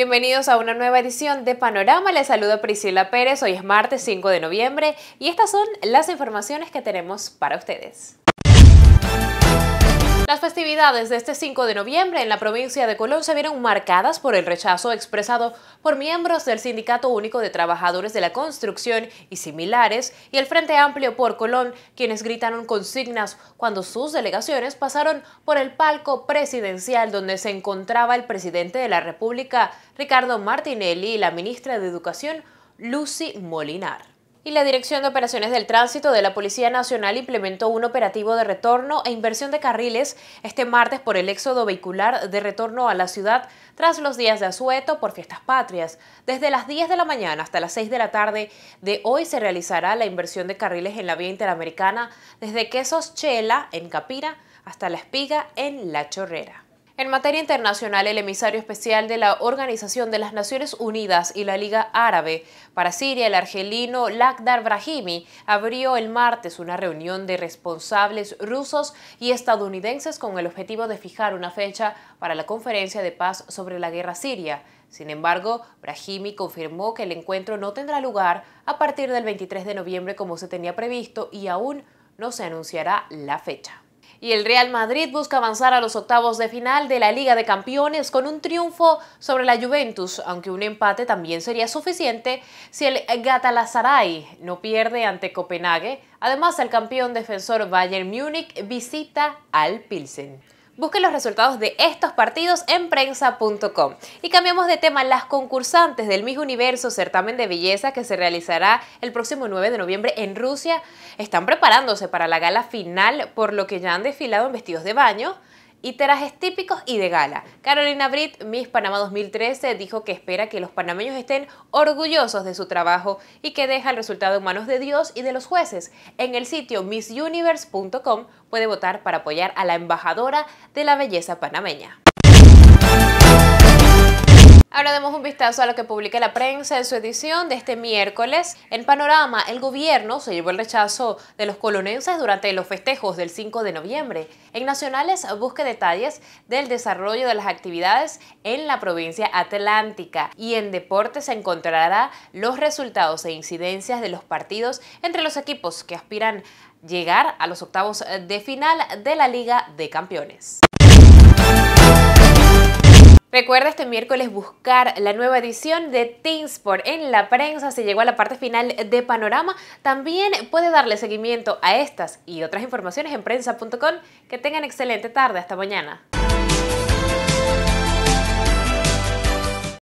Bienvenidos a una nueva edición de Panorama. Les saluda Priscila Pérez. Hoy es martes 5 de noviembre y estas son las informaciones que tenemos para ustedes. Las festividades de este 5 de noviembre en la provincia de Colón se vieron marcadas por el rechazo expresado por miembros del Sindicato Único de Trabajadores de la Construcción y similares y el Frente Amplio por Colón, quienes gritaron consignas cuando sus delegaciones pasaron por el palco presidencial donde se encontraba el presidente de la República, Ricardo Martinelli, y la ministra de Educación, Lucy Molinar. Y la Dirección de Operaciones del Tránsito de la Policía Nacional implementó un operativo de retorno e inversión de carriles este martes por el éxodo vehicular de retorno a la ciudad tras los días de asueto por fiestas patrias. Desde las 10 de la mañana hasta las 6 de la tarde de hoy se realizará la inversión de carriles en la vía interamericana desde Quesos Chela en Capira hasta La Espiga en La Chorrera. En materia internacional, el emisario especial de la Organización de las Naciones Unidas y la Liga Árabe para Siria, el argelino Lakhdar Brahimi, abrió el martes una reunión de responsables rusos y estadounidenses con el objetivo de fijar una fecha para la conferencia de paz sobre la guerra siria. Sin embargo, Brahimi confirmó que el encuentro no tendrá lugar a partir del 23 de noviembre como se tenía previsto y aún no se anunciará la fecha. Y el Real Madrid busca avanzar a los octavos de final de la Liga de Campeones con un triunfo sobre la Juventus, aunque un empate también sería suficiente si el Gatalazaray no pierde ante Copenhague. Además, el campeón defensor Bayern Múnich visita al Pilsen. Busque los resultados de estos partidos en prensa.com. Y cambiamos de tema, las concursantes del Miss Universo certamen de belleza que se realizará el próximo 9 de noviembre en Rusia están preparándose para la gala final por lo que ya han desfilado en vestidos de baño y trajes típicos y de gala. Carolina Britt, Miss Panamá 2013, dijo que espera que los panameños estén orgullosos de su trabajo y que deja el resultado en manos de Dios y de los jueces. En el sitio missuniverse.com puede votar para apoyar a la embajadora de la belleza panameña. Ahora demos un vistazo a lo que publica la prensa en su edición de este miércoles. En Panorama, el gobierno se llevó el rechazo de los colonenses durante los festejos del 5 de noviembre. En Nacionales, busque detalles del desarrollo de las actividades en la provincia atlántica. Y en Deportes se encontrará los resultados e incidencias de los partidos entre los equipos que aspiran llegar a los octavos de final de la Liga de Campeones. Recuerda este miércoles buscar la nueva edición de Teensport en la prensa. Se llegó a la parte final de Panorama, también puede darle seguimiento a estas y otras informaciones en prensa.com. Que tengan excelente tarde. Hasta mañana.